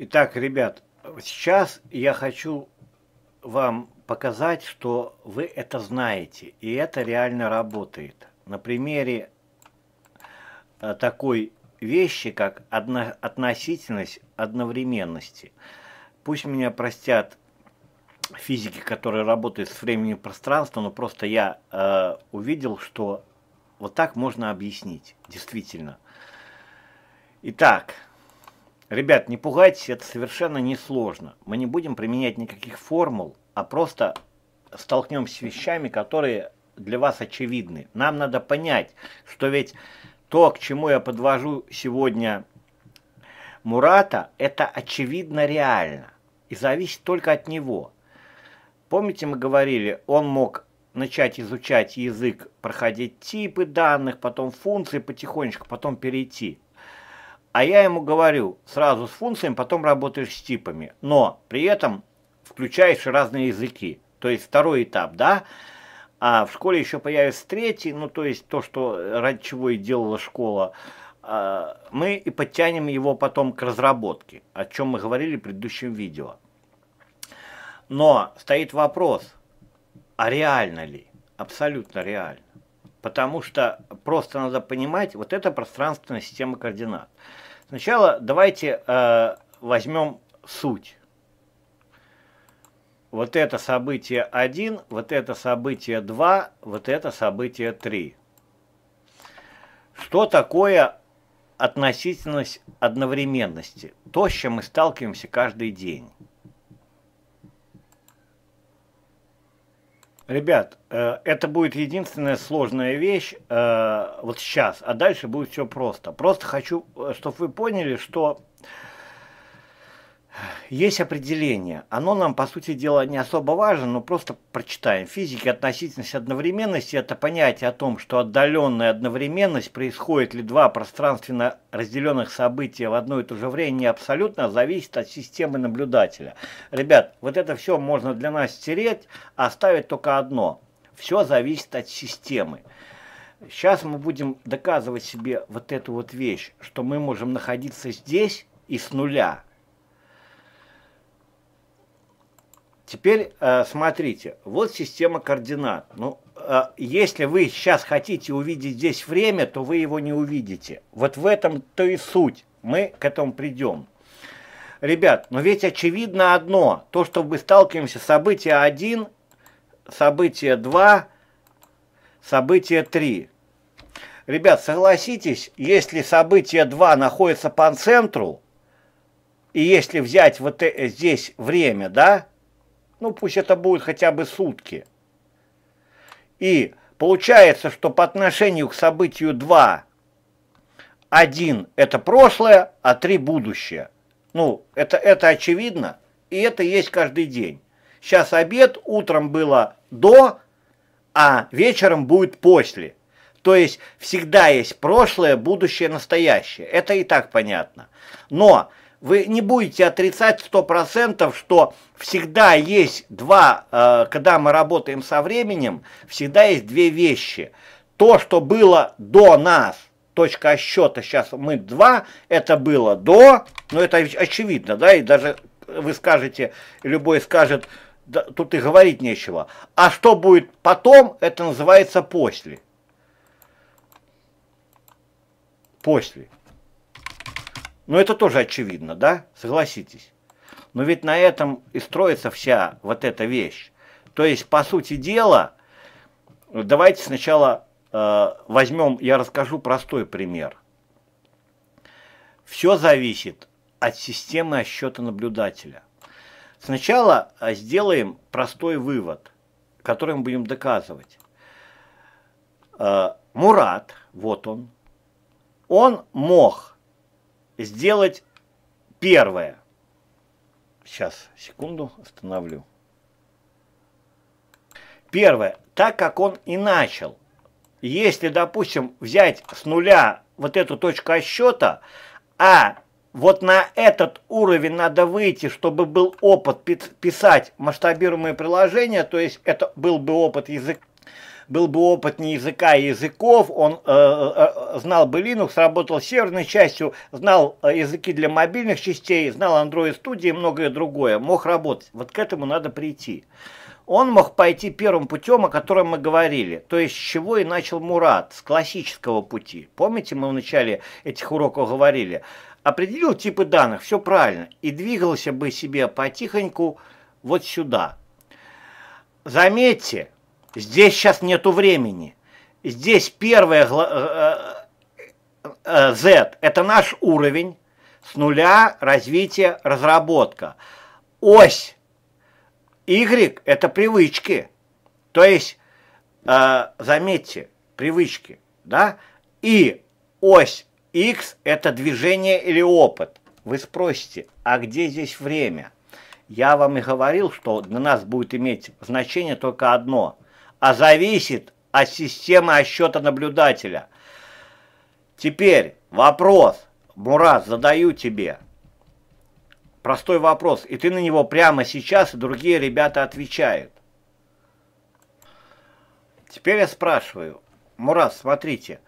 Итак, ребят, сейчас я хочу вам показать, что вы это знаете, и это реально работает. На примере э, такой вещи, как одно, относительность одновременности. Пусть меня простят физики, которые работают с временем и пространством, но просто я э, увидел, что вот так можно объяснить, действительно. Итак, Ребят, не пугайтесь, это совершенно несложно. Мы не будем применять никаких формул, а просто столкнемся с вещами, которые для вас очевидны. Нам надо понять, что ведь то, к чему я подвожу сегодня Мурата, это очевидно реально и зависит только от него. Помните, мы говорили, он мог начать изучать язык, проходить типы данных, потом функции потихонечку, потом перейти. А я ему говорю, сразу с функциями, потом работаешь с типами, но при этом включаешь разные языки. То есть второй этап, да? А в школе еще появится третий, ну то есть то, что э, ради чего и делала школа, а, мы и подтянем его потом к разработке, о чем мы говорили в предыдущем видео. Но стоит вопрос, а реально ли? Абсолютно реально. Потому что просто надо понимать, вот это пространственная система координат. Сначала давайте э, возьмем суть. Вот это событие 1, вот это событие 2, вот это событие 3. Что такое относительность одновременности? То, с чем мы сталкиваемся каждый день. Ребят, э, это будет единственная сложная вещь э, вот сейчас, а дальше будет все просто. Просто хочу, э, чтобы вы поняли, что есть определение. Оно нам, по сути дела, не особо важно, но просто прочитаем. Физики относительность одновременности – это понятие о том, что отдаленная одновременность происходит ли два пространственно разделенных события в одно и то же время не абсолютно, а зависит от системы наблюдателя. Ребят, вот это все можно для нас стереть, а оставить только одно. Все зависит от системы. Сейчас мы будем доказывать себе вот эту вот вещь, что мы можем находиться здесь и с нуля – Теперь э, смотрите, вот система координат. Ну, э, если вы сейчас хотите увидеть здесь время, то вы его не увидите. Вот в этом-то и суть. Мы к этому придем. Ребят, но ведь очевидно одно, то, что мы сталкиваемся, событие 1, событие 2, событие 3. Ребят, согласитесь, если событие 2 находится по центру, и если взять вот э, здесь время, да, ну, пусть это будет хотя бы сутки. И получается, что по отношению к событию 2, 1 – это прошлое, а 3 – будущее. Ну, это, это очевидно, и это есть каждый день. Сейчас обед, утром было до, а вечером будет после. То есть всегда есть прошлое, будущее, настоящее. Это и так понятно. Но вы не будете отрицать 100%, что всегда есть два, э, когда мы работаем со временем, всегда есть две вещи. То, что было до нас, точка счета, сейчас мы два, это было до, ну это очевидно, да, и даже вы скажете, любой скажет, да, тут и говорить нечего. А что будет потом, это называется после. После. Ну, это тоже очевидно, да? Согласитесь. Но ведь на этом и строится вся вот эта вещь. То есть, по сути дела, давайте сначала э, возьмем, я расскажу простой пример. Все зависит от системы отсчета наблюдателя. Сначала э, сделаем простой вывод, который мы будем доказывать. Э, Мурат, вот он, он мог сделать первое. Сейчас, секунду, остановлю. Первое, так как он и начал. Если, допустим, взять с нуля вот эту точку отсчета, а вот на этот уровень надо выйти, чтобы был опыт писать масштабируемые приложения, то есть это был бы опыт язык, был бы опытнее языка и а языков, он э, э, э, знал бы Linux, работал с северной частью, знал э, языки для мобильных частей, знал Android Studio и многое другое, мог работать. Вот к этому надо прийти. Он мог пойти первым путем, о котором мы говорили, то есть с чего и начал Мурат, с классического пути. Помните, мы в начале этих уроков говорили, определил типы данных, все правильно, и двигался бы себе потихоньку вот сюда. Заметьте, Здесь сейчас нету времени. Здесь первое э, э, э, Z – это наш уровень с нуля развития, разработка. Ось Y – это привычки. То есть, заметьте, привычки, да? И ось X – это движение или опыт. Вы спросите, а где здесь время? Я вам и говорил, что для нас будет иметь значение только одно – а зависит от системы отсчета наблюдателя. Теперь вопрос, Мурат, задаю тебе. Простой вопрос, и ты на него прямо сейчас, и другие ребята отвечают. Теперь я спрашиваю, Мурат, смотрите,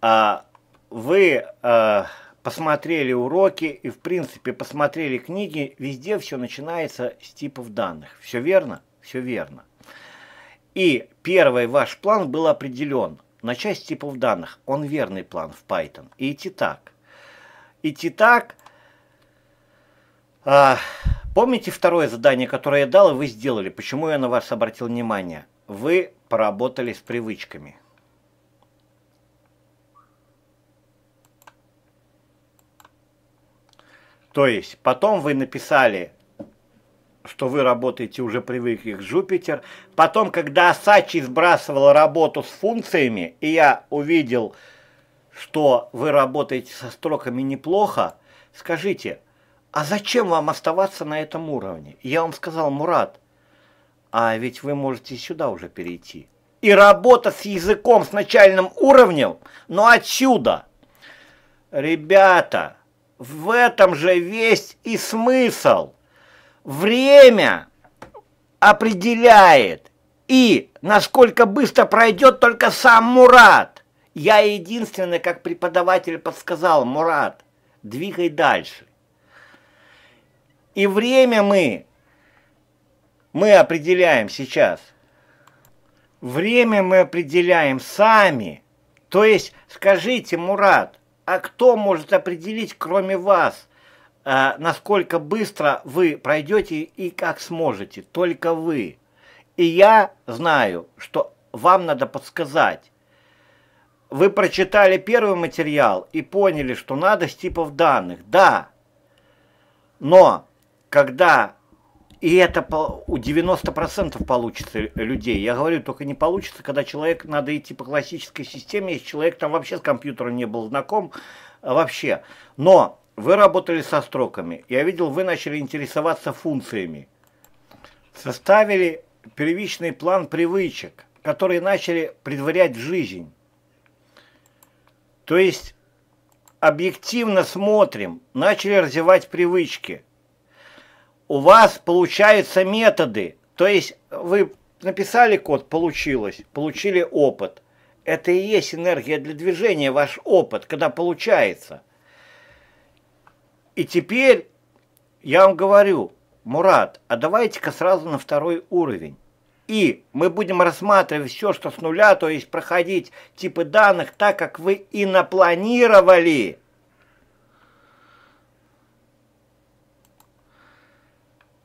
а, вы э, посмотрели уроки и, в принципе, посмотрели книги, везде все начинается с типов данных. Все верно? Все верно. И первый ваш план был определен на часть типов данных. Он верный план в Python. И идти так. Идти так. А, помните второе задание, которое я дал, и вы сделали? Почему я на вас обратил внимание? Вы поработали с привычками. То есть потом вы написали что вы работаете, уже привыкли к Jupyter. Потом, когда Асачи сбрасывал работу с функциями, и я увидел, что вы работаете со строками неплохо, скажите, а зачем вам оставаться на этом уровне? я вам сказал, Мурат, а ведь вы можете сюда уже перейти. И работа с языком с начальным уровнем, но отсюда. Ребята, в этом же весь и смысл – время определяет. И насколько быстро пройдет только сам Мурат. Я единственный, как преподаватель подсказал, Мурат, двигай дальше. И время мы, мы определяем сейчас. Время мы определяем сами. То есть, скажите, Мурат, а кто может определить, кроме вас, Э, насколько быстро вы пройдете и как сможете, только вы. И я знаю, что вам надо подсказать. Вы прочитали первый материал и поняли, что надо с типов данных, да. Но когда, и это у 90% получится людей, я говорю, только не получится, когда человек, надо идти по классической системе, если человек там вообще с компьютером не был знаком, э, вообще. Но вы работали со строками. Я видел, вы начали интересоваться функциями. Составили первичный план привычек, которые начали предварять жизнь. То есть объективно смотрим, начали развивать привычки. У вас получаются методы, то есть вы написали код, получилось, получили опыт. Это и есть энергия для движения, ваш опыт, когда получается – и теперь я вам говорю, Мурат, а давайте-ка сразу на второй уровень. И мы будем рассматривать все, что с нуля, то есть проходить типы данных так, как вы и напланировали.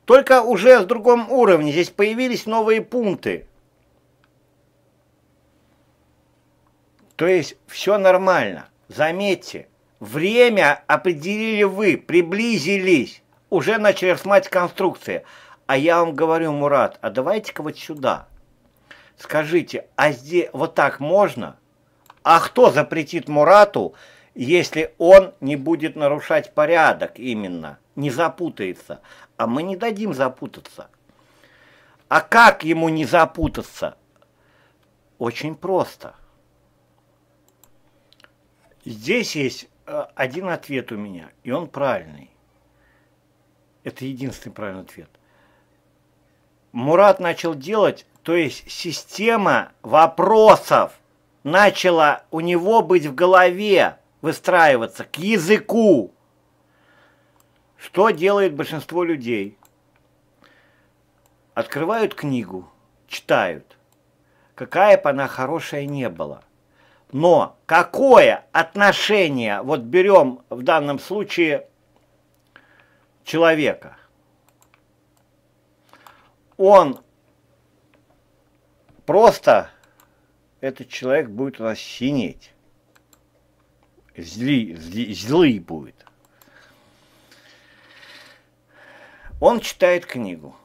Только уже с другом уровне. Здесь появились новые пункты. То есть все нормально. Заметьте, Время определили вы, приблизились. Уже начали рассматривать конструкции. А я вам говорю, Мурат, а давайте-ка вот сюда. Скажите, а здесь вот так можно? А кто запретит Мурату, если он не будет нарушать порядок именно, не запутается? А мы не дадим запутаться. А как ему не запутаться? Очень просто. Здесь есть Э, один ответ у меня, и он правильный. Это единственный правильный ответ. Мурат начал делать, то есть система вопросов начала у него быть в голове, выстраиваться к языку. Что делает большинство людей? Открывают книгу, читают. Какая бы она хорошая не была. Но какое отношение, вот берем в данном случае человека, он просто, этот человек будет у нас синеть, зли, злый будет. Он читает книгу,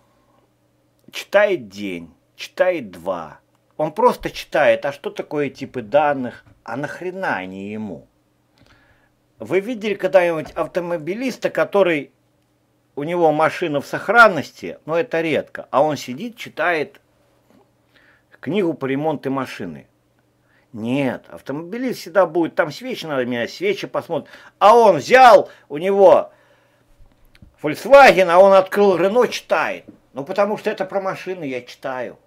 читает день, читает два, он просто читает, а что такое типы данных, а нахрена они ему? Вы видели когда-нибудь автомобилиста, который, у него машина в сохранности, но это редко, а он сидит, читает книгу по ремонту машины. Нет, автомобилист всегда будет, там свечи надо менять, свечи посмотрят. А он взял, у него Volkswagen, а он открыл Рено, читает. Ну, потому что это про машины я читаю.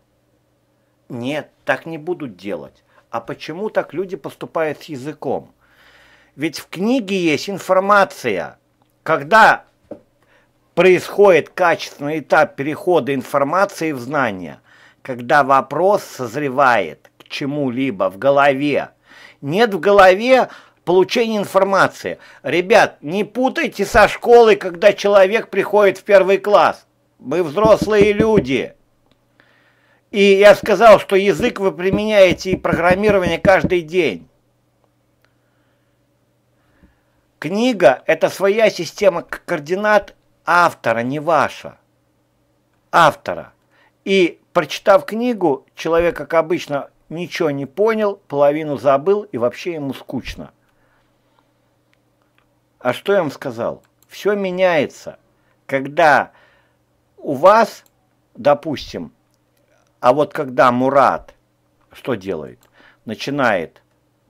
Нет, так не будут делать. А почему так люди поступают с языком? Ведь в книге есть информация. Когда происходит качественный этап перехода информации в знания, когда вопрос созревает к чему-либо в голове. Нет в голове получения информации. Ребят, не путайте со школой, когда человек приходит в первый класс. Мы взрослые люди. И я сказал, что язык вы применяете и программирование каждый день. Книга – это своя система координат автора, не ваша. Автора. И прочитав книгу, человек, как обычно, ничего не понял, половину забыл и вообще ему скучно. А что я вам сказал? Все меняется, когда у вас, допустим, а вот когда Мурат что делает? Начинает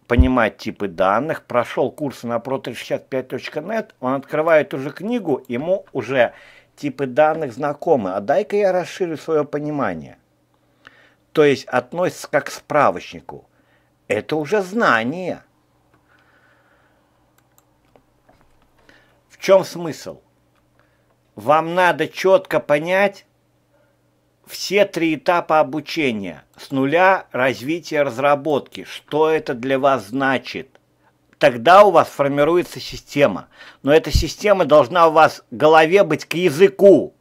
понимать типы данных, прошел курсы на pro365.net, он открывает уже книгу, ему уже типы данных знакомы, а дай-ка я расширю свое понимание. То есть относится как к справочнику. Это уже знание. В чем смысл? Вам надо четко понять, все три этапа обучения. С нуля развития, разработки. Что это для вас значит? Тогда у вас формируется система. Но эта система должна у вас в голове быть к языку.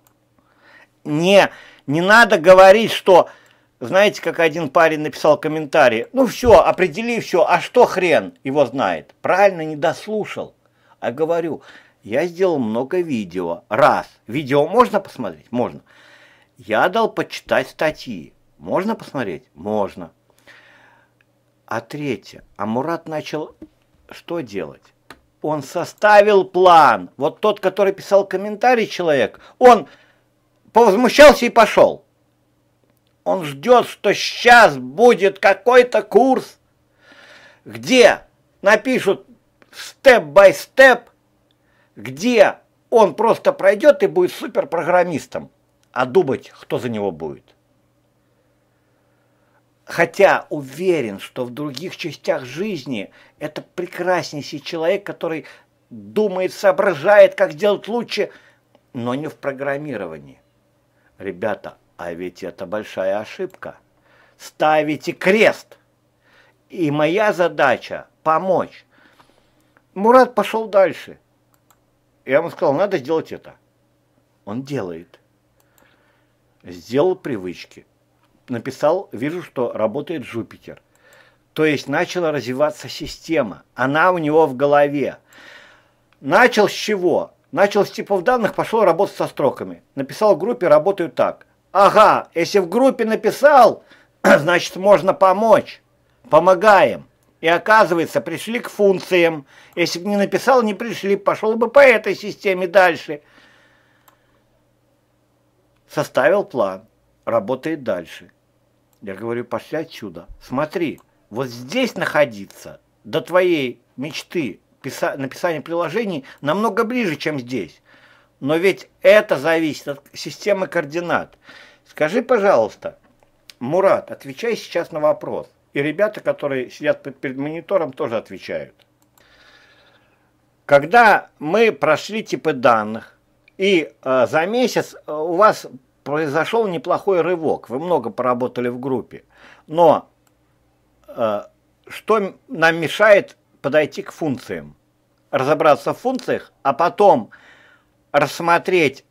Не, не надо говорить, что, знаете, как один парень написал комментарий, ну все, определи все, а что хрен его знает? Правильно, не дослушал. А говорю, я сделал много видео. Раз. Видео можно посмотреть? Можно. Можно. Я дал почитать статьи. Можно посмотреть? Можно. А третье, а Мурат начал что делать? Он составил план. Вот тот, который писал комментарий человек, он повозмущался и пошел. Он ждет, что сейчас будет какой-то курс, где напишут степ-бай-степ, где он просто пройдет и будет суперпрограммистом а думать, кто за него будет. Хотя уверен, что в других частях жизни это прекраснейший человек, который думает, соображает, как сделать лучше, но не в программировании. Ребята, а ведь это большая ошибка. Ставите крест. И моя задача – помочь. Мурат пошел дальше. Я ему сказал, надо сделать это. Он делает сделал привычки, написал «Вижу, что работает Жупитер». То есть начала развиваться система, она у него в голове. Начал с чего? Начал с типов данных, пошел работать со строками. Написал в группе «Работаю так». Ага, если в группе написал, значит можно помочь. Помогаем. И оказывается, пришли к функциям. Если бы не написал, не пришли, пошел бы по этой системе дальше – Составил план. Работает дальше. Я говорю, пошли отсюда. Смотри, вот здесь находиться до твоей мечты написания приложений намного ближе, чем здесь. Но ведь это зависит от системы координат. Скажи, пожалуйста, Мурат, отвечай сейчас на вопрос. И ребята, которые сидят перед монитором, тоже отвечают. Когда мы прошли типы данных, и э, за месяц э, у вас произошел неплохой рывок, вы много поработали в группе, но э, что нам мешает подойти к функциям? Разобраться в функциях, а потом рассмотреть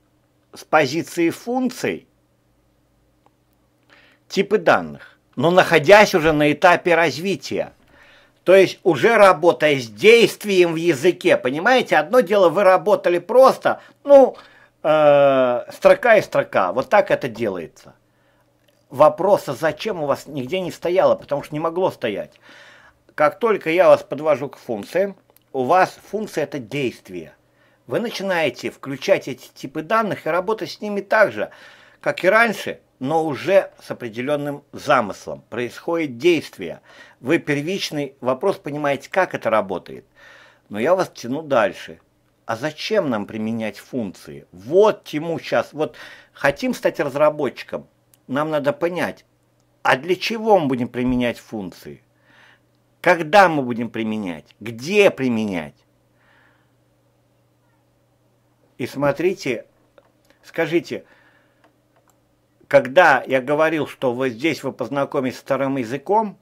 с позиции функций типы данных, но находясь уже на этапе развития. То есть уже работая с действием в языке, понимаете, одно дело вы работали просто, ну, Э, строка и строка. Вот так это делается. Вопроса, зачем у вас нигде не стояло, потому что не могло стоять. Как только я вас подвожу к функции, у вас функция – это действие. Вы начинаете включать эти типы данных и работать с ними так же, как и раньше, но уже с определенным замыслом. Происходит действие. Вы первичный вопрос понимаете, как это работает. Но я вас тяну дальше – а зачем нам применять функции? Вот чему сейчас, вот хотим стать разработчиком, нам надо понять, а для чего мы будем применять функции? Когда мы будем применять? Где применять? И смотрите, скажите, когда я говорил, что вы здесь вы познакомитесь с вторым языком,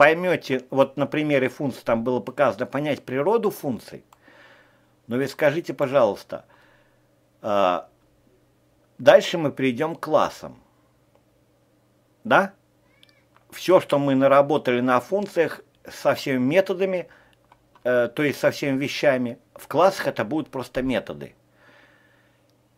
поймете, вот на примере функций там было показано понять природу функций, но ведь скажите, пожалуйста, а, дальше мы перейдем к классам, да? Все, что мы наработали на функциях со всеми методами, э, то есть со всеми вещами, в классах это будут просто методы.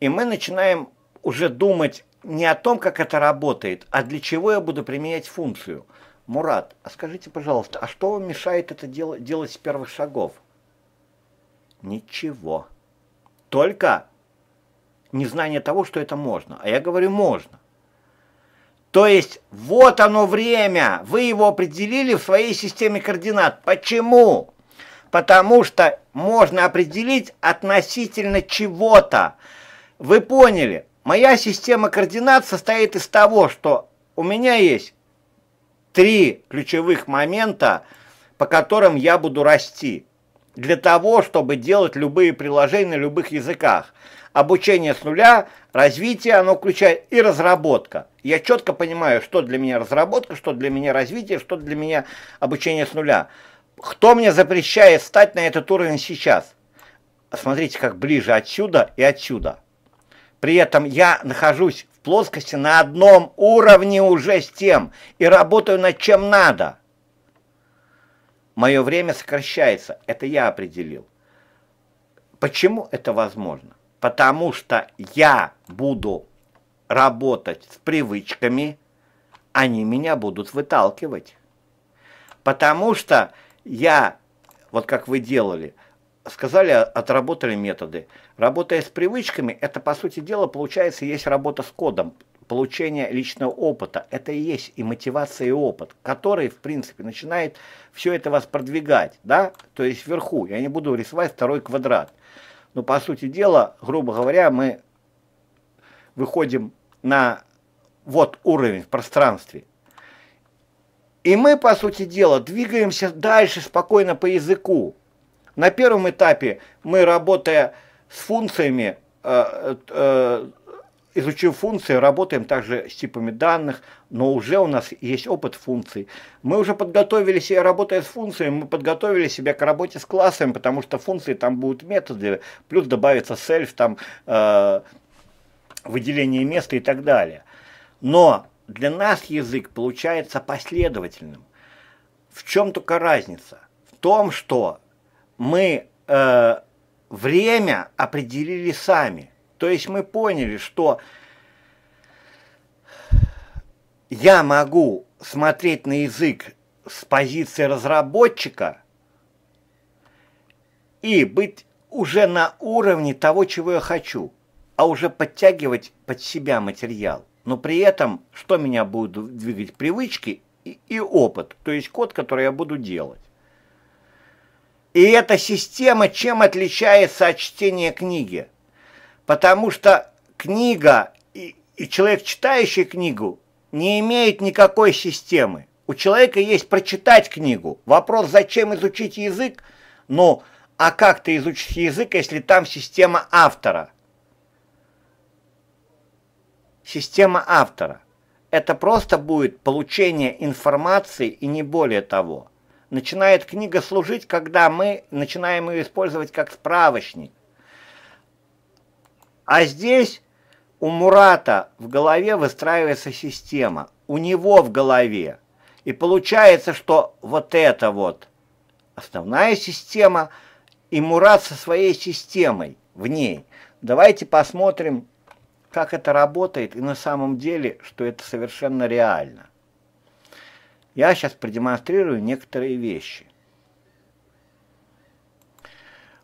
И мы начинаем уже думать не о том, как это работает, а для чего я буду применять функцию – Мурат, а скажите, пожалуйста, а что вам мешает это дело делать с первых шагов? Ничего. Только незнание того, что это можно. А я говорю, можно. То есть, вот оно время. Вы его определили в своей системе координат. Почему? Потому что можно определить относительно чего-то. Вы поняли? Моя система координат состоит из того, что у меня есть три ключевых момента, по которым я буду расти. Для того, чтобы делать любые приложения на любых языках. Обучение с нуля, развитие, оно включает и разработка. Я четко понимаю, что для меня разработка, что для меня развитие, что для меня обучение с нуля. Кто мне запрещает стать на этот уровень сейчас? Смотрите, как ближе отсюда и отсюда. При этом я нахожусь плоскости на одном уровне уже с тем и работаю над чем надо. Мое время сокращается, это я определил. Почему это возможно? Потому что я буду работать с привычками, они меня будут выталкивать. Потому что я, вот как вы делали, сказали, отработали методы. Работая с привычками, это, по сути дела, получается, есть работа с кодом, получение личного опыта. Это и есть и мотивация, и опыт, который, в принципе, начинает все это вас продвигать, да, то есть вверху. Я не буду рисовать второй квадрат. Но, по сути дела, грубо говоря, мы выходим на вот уровень в пространстве. И мы, по сути дела, двигаемся дальше спокойно по языку. На первом этапе мы, работая с функциями, э, э, э, изучив функции, работаем также с типами данных, но уже у нас есть опыт функций. Мы уже подготовились и работая с функциями, мы подготовили себя к работе с классами, потому что функции там будут методы, плюс добавится self, там э, выделение места и так далее. Но для нас язык получается последовательным. В чем только разница? В том, что мы э, время определили сами. То есть мы поняли, что я могу смотреть на язык с позиции разработчика и быть уже на уровне того, чего я хочу, а уже подтягивать под себя материал. Но при этом, что меня будут двигать привычки и, и опыт, то есть код, который я буду делать. И эта система чем отличается от чтения книги? Потому что книга и, и человек, читающий книгу, не имеет никакой системы. У человека есть прочитать книгу. Вопрос, зачем изучить язык? Ну, а как ты изучишь язык, если там система автора? Система автора. Это просто будет получение информации и не более того начинает книга служить, когда мы начинаем ее использовать как справочник. А здесь у Мурата в голове выстраивается система, у него в голове. И получается, что вот это вот основная система, и Мурат со своей системой в ней. Давайте посмотрим, как это работает, и на самом деле, что это совершенно реально. Я сейчас продемонстрирую некоторые вещи.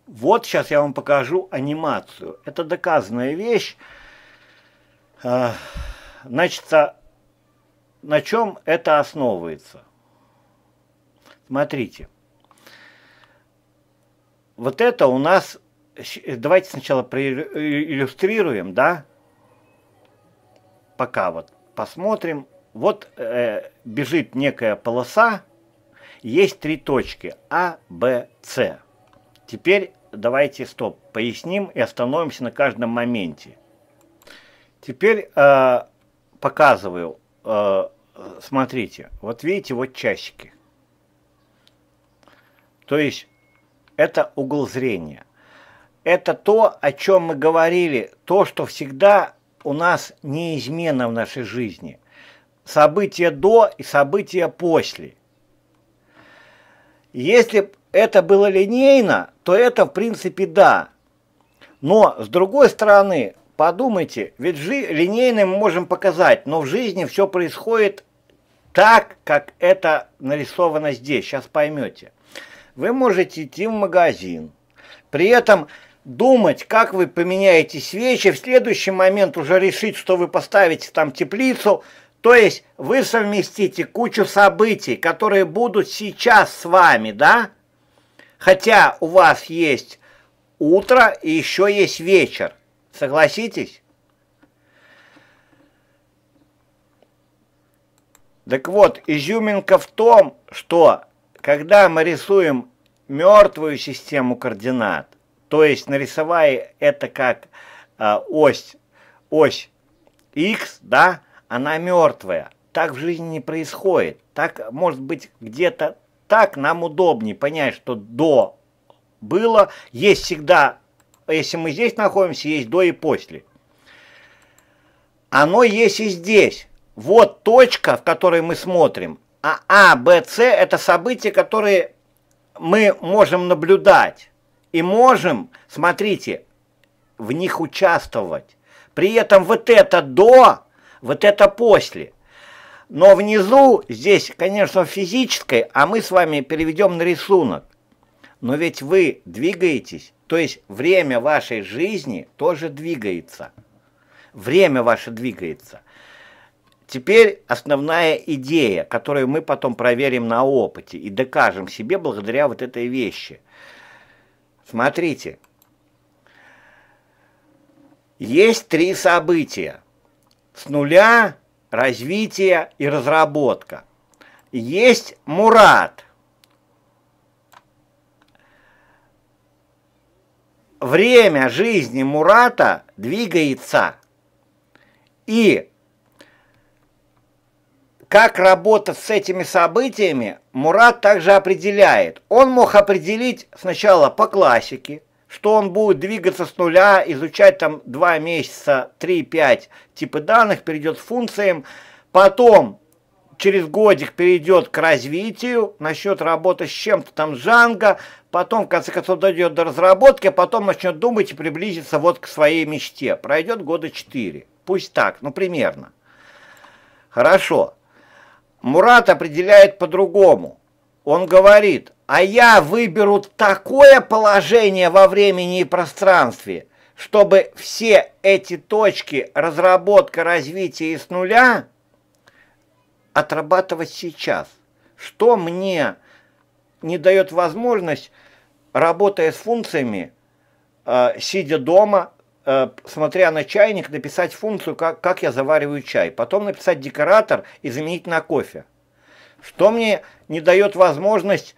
Вот сейчас я вам покажу анимацию. Это доказанная вещь. А, Значит, на чем это основывается? Смотрите. Вот это у нас... Давайте сначала проиллюстрируем, да? Пока вот посмотрим вот э, бежит некая полоса, есть три точки А, Б, С. Теперь давайте стоп, поясним и остановимся на каждом моменте. Теперь э, показываю, э, смотрите, вот видите, вот часики. То есть это угол зрения. Это то, о чем мы говорили, то, что всегда у нас неизменно в нашей жизни – события до и события после. Если это было линейно, то это в принципе да. Но с другой стороны, подумайте, ведь жи линейно мы можем показать, но в жизни все происходит так, как это нарисовано здесь, сейчас поймете. Вы можете идти в магазин, при этом думать, как вы поменяете свечи, в следующий момент уже решить, что вы поставите там теплицу, то есть вы совместите кучу событий, которые будут сейчас с вами, да? Хотя у вас есть утро и еще есть вечер. Согласитесь? Так вот, изюминка в том, что когда мы рисуем мертвую систему координат, то есть нарисовая это как э, ось, ось x, да, она мертвая. Так в жизни не происходит. Так, может быть, где-то так нам удобнее понять, что до было, есть всегда, если мы здесь находимся, есть до и после. Оно есть и здесь. Вот точка, в которой мы смотрим. А А, Б, С – это события, которые мы можем наблюдать. И можем, смотрите, в них участвовать. При этом вот это «до» Вот это после. Но внизу здесь, конечно, физическое, а мы с вами переведем на рисунок. Но ведь вы двигаетесь, то есть время вашей жизни тоже двигается. Время ваше двигается. Теперь основная идея, которую мы потом проверим на опыте и докажем себе благодаря вот этой вещи. Смотрите. Есть три события с нуля развитие и разработка. Есть Мурат. Время жизни Мурата двигается. И как работать с этими событиями, Мурат также определяет. Он мог определить сначала по классике, что он будет двигаться с нуля, изучать там 2 месяца, 3-5 типы данных, перейдет к функциям, потом через годик перейдет к развитию, насчет работы с чем-то там Джанго, потом, в конце концов, дойдет до разработки, а потом начнет думать и приблизиться вот к своей мечте. Пройдет года 4, пусть так, ну примерно. Хорошо. Мурат определяет по-другому. Он говорит, а я выберу такое положение во времени и пространстве, чтобы все эти точки разработка, развития из нуля отрабатывать сейчас. Что мне не дает возможность, работая с функциями, э, сидя дома, э, смотря на чайник, написать функцию, как, как я завариваю чай. Потом написать декоратор и заменить на кофе. Что мне не дает возможность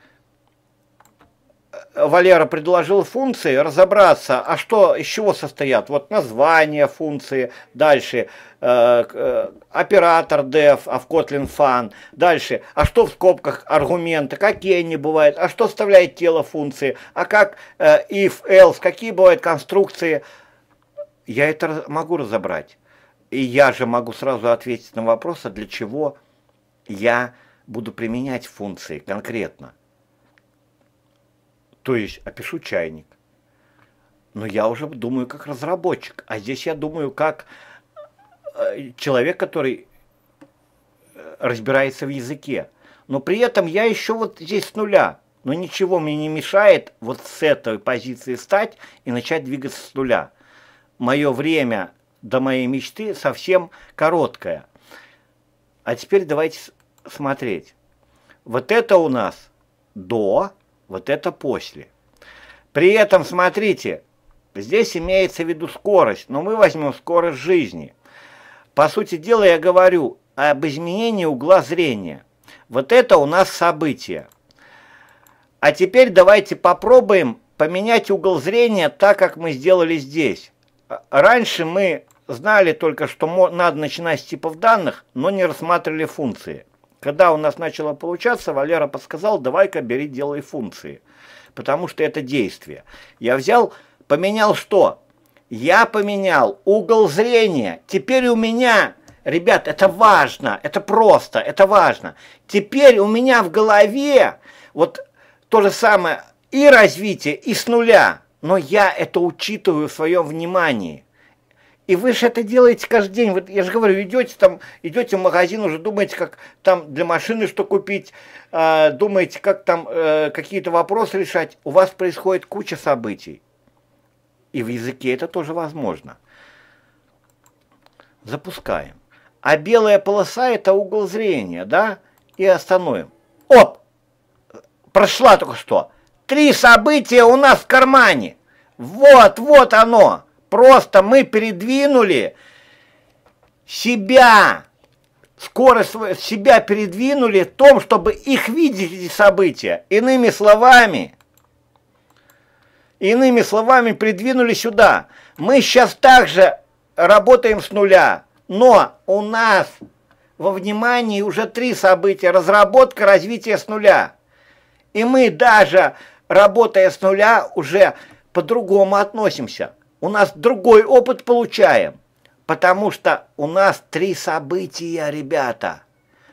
Валера предложил функции разобраться, а что, из чего состоят? Вот название функции, дальше э, э, оператор def, а в Kotlin fun, дальше, а что в скобках аргументы, какие они бывают, а что вставляет тело функции, а как э, if, else, какие бывают конструкции. Я это могу разобрать. И я же могу сразу ответить на вопрос, а для чего я буду применять функции конкретно. То есть опишу чайник. Но я уже думаю как разработчик, а здесь я думаю как э, человек, который э, разбирается в языке. Но при этом я еще вот здесь с нуля. Но ничего мне не мешает вот с этой позиции стать и начать двигаться с нуля. Мое время до моей мечты совсем короткое. А теперь давайте смотреть. Вот это у нас до, вот это после. При этом, смотрите, здесь имеется в виду скорость, но мы возьмем скорость жизни. По сути дела, я говорю об изменении угла зрения. Вот это у нас событие. А теперь давайте попробуем поменять угол зрения так, как мы сделали здесь. Раньше мы знали только, что надо начинать с типов данных, но не рассматривали функции. Когда у нас начало получаться, Валера подсказал, давай-ка бери, делай функции, потому что это действие. Я взял, поменял что? Я поменял угол зрения. Теперь у меня, ребят, это важно, это просто, это важно. Теперь у меня в голове вот то же самое и развитие, и с нуля. Но я это учитываю в своем внимании. И вы же это делаете каждый день. Вот я же говорю, идете там, идете в магазин, уже думаете, как там для машины что купить, э, думаете, как там э, какие-то вопросы решать. У вас происходит куча событий. И в языке это тоже возможно. Запускаем. А белая полоса – это угол зрения, да? И остановим. Оп! Прошла только что. Три события у нас в кармане. Вот, вот оно. Просто мы передвинули себя, скорость себя передвинули в том, чтобы их видеть эти события. Иными словами, иными словами, придвинули сюда. Мы сейчас также работаем с нуля, но у нас во внимании уже три события – разработка, развитие с нуля. И мы даже, работая с нуля, уже по-другому относимся – у нас другой опыт получаем, потому что у нас три события, ребята.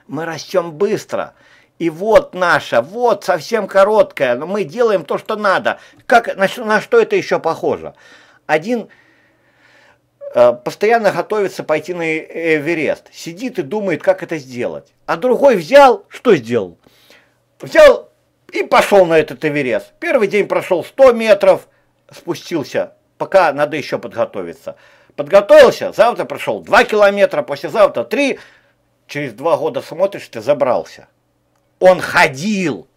Мы растем быстро. И вот наша, вот совсем короткая, но мы делаем то, что надо. Как, на, на что это еще похоже? Один э, постоянно готовится пойти на Эверест, сидит и думает, как это сделать. А другой взял, что сделал? Взял и пошел на этот Эверест. Первый день прошел 100 метров, спустился пока надо еще подготовиться. Подготовился, завтра прошел 2 километра, послезавтра 3, через 2 года смотришь, ты забрался. Он ходил,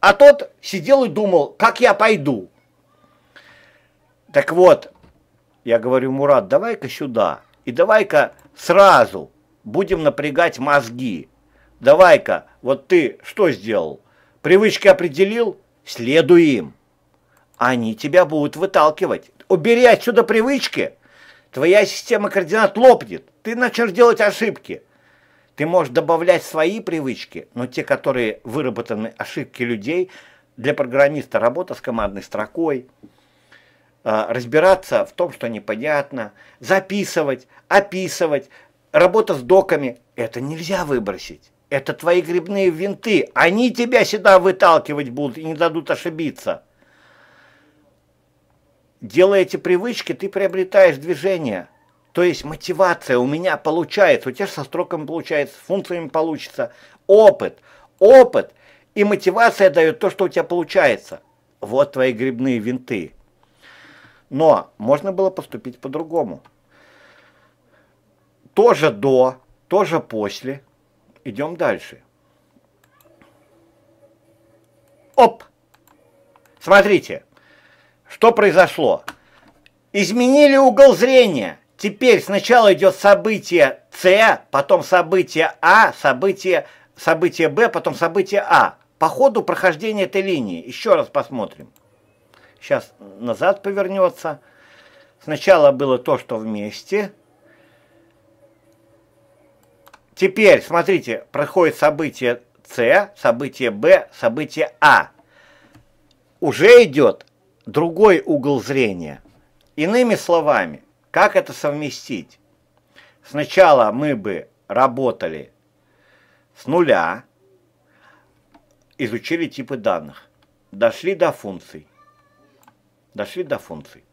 а тот сидел и думал, как я пойду. Так вот, я говорю, Мурат, давай-ка сюда, и давай-ка сразу будем напрягать мозги. Давай-ка, вот ты что сделал? Привычки определил? Следуй им. Они тебя будут выталкивать убери отсюда привычки, твоя система координат лопнет, ты начнешь делать ошибки. Ты можешь добавлять свои привычки, но те, которые выработаны ошибки людей, для программиста работа с командной строкой, а, разбираться в том, что непонятно, записывать, описывать, работа с доками, это нельзя выбросить. Это твои грибные винты, они тебя сюда выталкивать будут и не дадут ошибиться. Делая эти привычки, ты приобретаешь движение. То есть мотивация у меня получается, у тебя со строком получается, с функциями получится. Опыт, опыт и мотивация дает то, что у тебя получается. Вот твои грибные винты. Но можно было поступить по-другому. Тоже до, тоже после. Идем дальше. Оп! Смотрите, что произошло? Изменили угол зрения. Теперь сначала идет событие С, потом событие А, событие, событие Б, потом событие А. По ходу прохождения этой линии. Еще раз посмотрим. Сейчас назад повернется. Сначала было то, что вместе. Теперь, смотрите, проходит событие С, событие Б, событие А. Уже идет другой угол зрения. Иными словами, как это совместить? Сначала мы бы работали с нуля, изучили типы данных, дошли до функций, дошли до функций,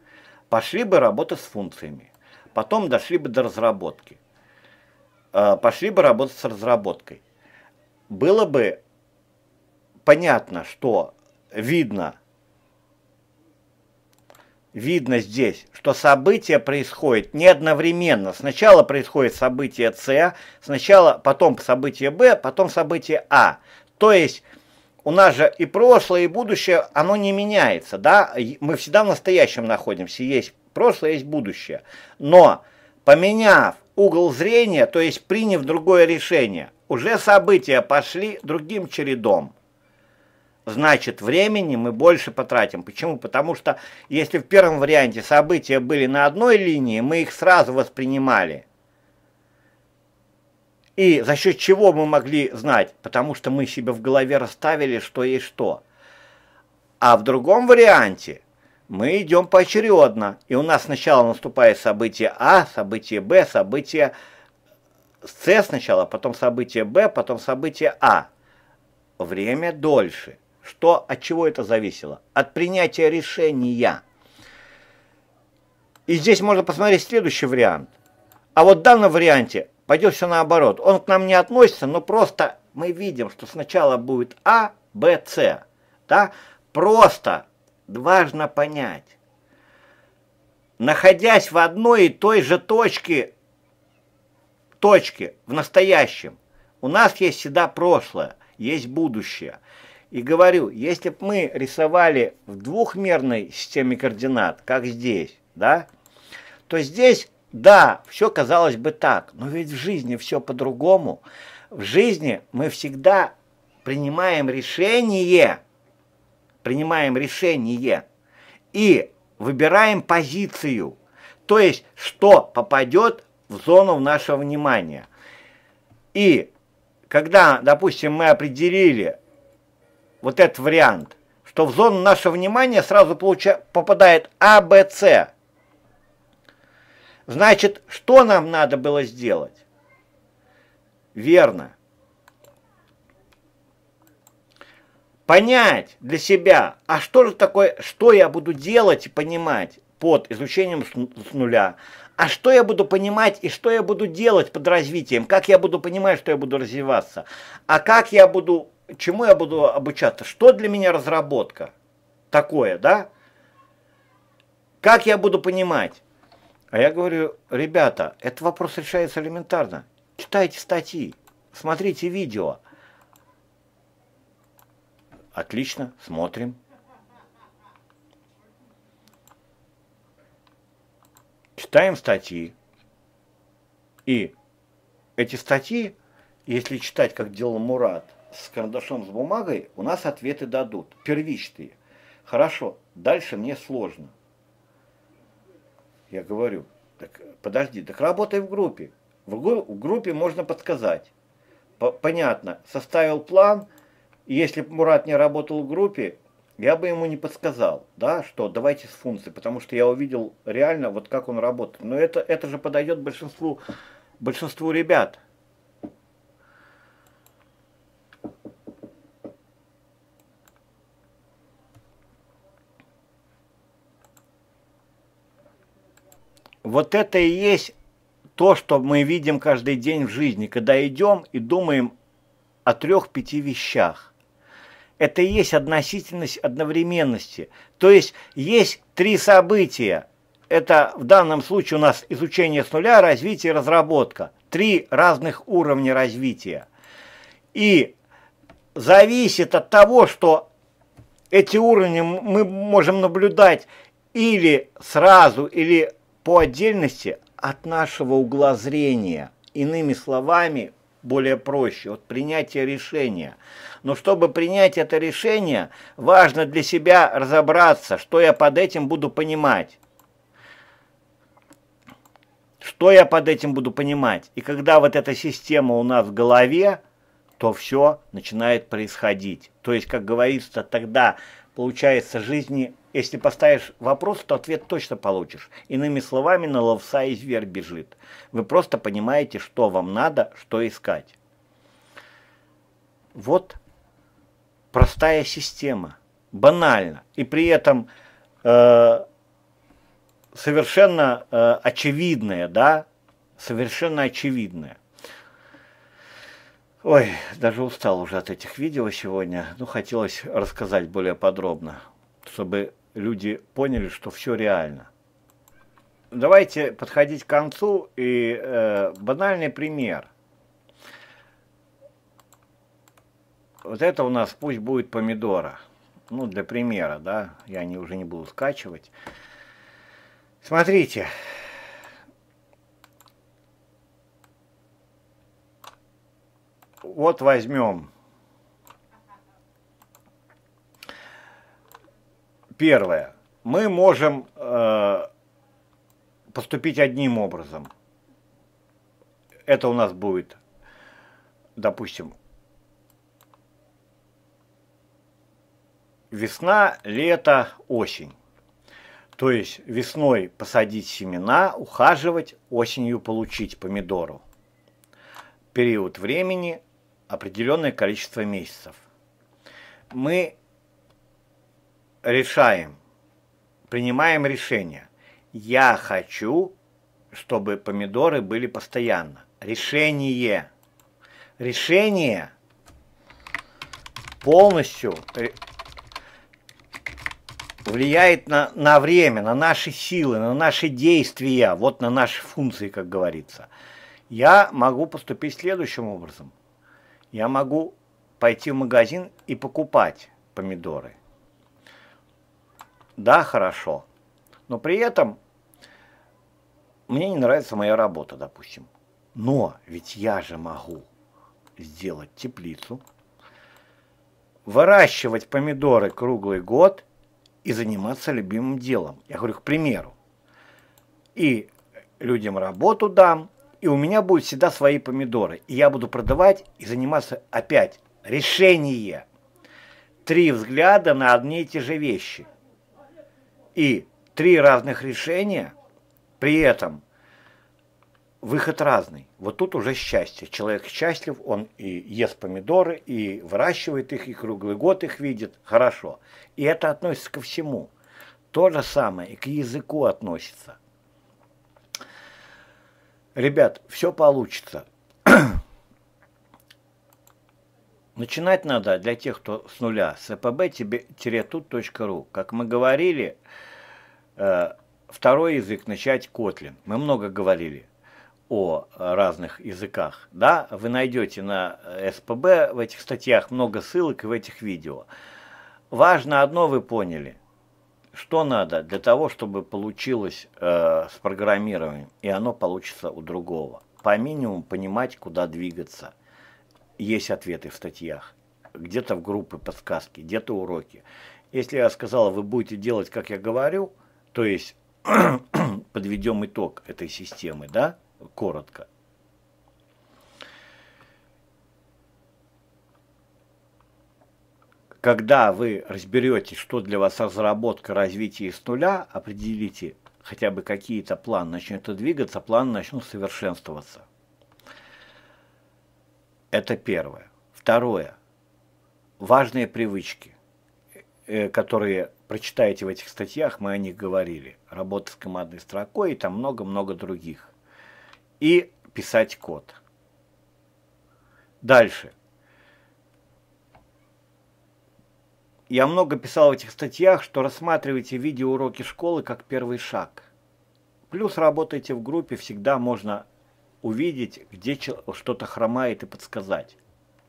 пошли бы работать с функциями, потом дошли бы до разработки, э, пошли бы работать с разработкой. Было бы понятно, что видно – Видно здесь, что событие происходит не одновременно. Сначала происходит событие С, сначала, потом событие Б, потом событие А. То есть у нас же и прошлое, и будущее, оно не меняется, да? Мы всегда в настоящем находимся, есть прошлое, есть будущее. Но поменяв угол зрения, то есть приняв другое решение, уже события пошли другим чередом значит времени мы больше потратим. Почему? Потому что если в первом варианте события были на одной линии, мы их сразу воспринимали. И за счет чего мы могли знать? Потому что мы себе в голове расставили, что есть что. А в другом варианте мы идем поочередно. И у нас сначала наступает событие А, событие Б, событие С сначала, потом событие Б, потом событие А. Время дольше. Что, от чего это зависело? От принятия решения. И здесь можно посмотреть следующий вариант. А вот в данном варианте пойдет все наоборот. Он к нам не относится, но просто мы видим, что сначала будет А, Б, С. Да? Просто важно понять. Находясь в одной и той же точке, точке в настоящем, у нас есть всегда прошлое, есть будущее – и говорю, если бы мы рисовали в двухмерной системе координат, как здесь, да, то здесь, да, все казалось бы так, но ведь в жизни все по-другому. В жизни мы всегда принимаем решение, принимаем решение и выбираем позицию, то есть что попадет в зону нашего внимания. И когда, допустим, мы определили, вот этот вариант, что в зону нашего внимания сразу получа, попадает А, Б, С. Значит, что нам надо было сделать? Верно. Понять для себя, а что же такое, что я буду делать и понимать под изучением с нуля, а что я буду понимать и что я буду делать под развитием, как я буду понимать, что я буду развиваться, а как я буду чему я буду обучаться? Что для меня разработка такое, да? Как я буду понимать? А я говорю, ребята, этот вопрос решается элементарно. Читайте статьи, смотрите видео. Отлично, смотрим. Читаем статьи. И эти статьи, если читать, как делал Мурат, с карандашом, с бумагой, у нас ответы дадут, первичные. Хорошо, дальше мне сложно. Я говорю, так подожди, так работай в группе. В, в группе можно подсказать. По понятно, составил план, если бы Мурат не работал в группе, я бы ему не подсказал, да, что давайте с функцией, потому что я увидел реально, вот как он работает. Но это, это же подойдет большинству, большинству ребят, Вот это и есть то, что мы видим каждый день в жизни, когда идем и думаем о трех-пяти вещах. Это и есть относительность одновременности. То есть есть три события. Это в данном случае у нас изучение с нуля, развитие, разработка. Три разных уровня развития. И зависит от того, что эти уровни мы можем наблюдать или сразу, или по отдельности от нашего угла зрения. Иными словами, более проще, от принятия решения. Но чтобы принять это решение, важно для себя разобраться, что я под этим буду понимать. Что я под этим буду понимать? И когда вот эта система у нас в голове, то все начинает происходить. То есть, как говорится, тогда получается жизни если поставишь вопрос, то ответ точно получишь. Иными словами, на ловца и зверь бежит. Вы просто понимаете, что вам надо, что искать. Вот простая система. Банально. И при этом э, совершенно э, очевидная, да? Совершенно очевидная. Ой, даже устал уже от этих видео сегодня. Ну, хотелось рассказать более подробно, чтобы люди поняли, что все реально. Давайте подходить к концу и э, банальный пример. Вот это у нас пусть будет помидора. Ну, для примера, да, я не, уже не буду скачивать. Смотрите. Вот возьмем Первое. Мы можем э, поступить одним образом. Это у нас будет, допустим, весна, лето, осень. То есть весной посадить семена, ухаживать, осенью получить помидору. Период времени определенное количество месяцев. Мы решаем, принимаем решение. Я хочу, чтобы помидоры были постоянно. Решение. Решение полностью влияет на, на время, на наши силы, на наши действия, вот на наши функции, как говорится. Я могу поступить следующим образом. Я могу пойти в магазин и покупать помидоры да, хорошо, но при этом мне не нравится моя работа, допустим. Но ведь я же могу сделать теплицу, выращивать помидоры круглый год и заниматься любимым делом. Я говорю, к примеру. И людям работу дам, и у меня будут всегда свои помидоры. И я буду продавать и заниматься опять решение. Три взгляда на одни и те же вещи и три разных решения, при этом выход разный. Вот тут уже счастье. Человек счастлив, он и ест помидоры, и выращивает их, и круглый год их видит. Хорошо. И это относится ко всему. То же самое и к языку относится. Ребят, все получится. Начинать надо для тех, кто с нуля, с epb-tut.ru. Как мы говорили, э, второй язык начать Kotlin. Мы много говорили о разных языках. Да, вы найдете на СПБ в этих статьях много ссылок и в этих видео. Важно одно вы поняли. Что надо для того, чтобы получилось э, с программированием, и оно получится у другого. По минимуму понимать, куда двигаться – есть ответы в статьях, где-то в группы подсказки, где-то уроки. Если я сказал, вы будете делать, как я говорю, то есть подведем итог этой системы, да, коротко. Когда вы разберете, что для вас разработка, развитие с нуля, определите хотя бы какие-то планы, начнете двигаться, планы начнут совершенствоваться. Это первое. Второе. Важные привычки, э, которые прочитаете в этих статьях, мы о них говорили. Работа с командной строкой и там много-много других. И писать код. Дальше. Я много писал в этих статьях, что рассматривайте видеоуроки школы как первый шаг. Плюс работайте в группе, всегда можно увидеть, где что-то хромает и подсказать.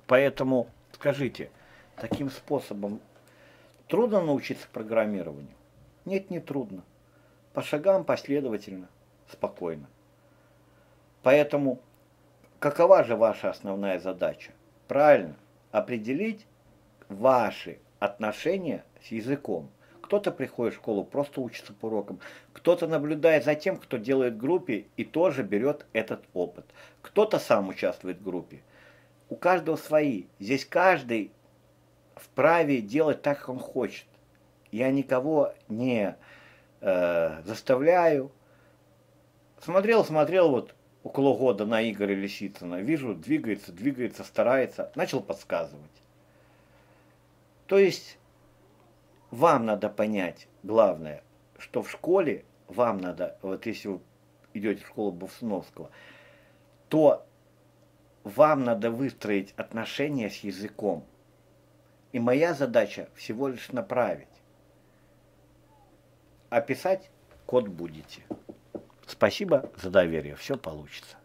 Поэтому скажите, таким способом трудно научиться программированию? Нет, не трудно. По шагам последовательно, спокойно. Поэтому какова же ваша основная задача? Правильно, определить ваши отношения с языком – кто-то приходит в школу, просто учится по урокам. Кто-то наблюдает за тем, кто делает в группе и тоже берет этот опыт. Кто-то сам участвует в группе. У каждого свои. Здесь каждый вправе делать так, как он хочет. Я никого не э, заставляю. Смотрел, смотрел вот около года на Игоря Лисицына. Вижу, двигается, двигается, старается. Начал подсказывать. То есть вам надо понять, главное, что в школе вам надо, вот если вы идете в школу Бовсуновского, то вам надо выстроить отношения с языком. И моя задача всего лишь направить. описать, код будете. Спасибо за доверие, все получится.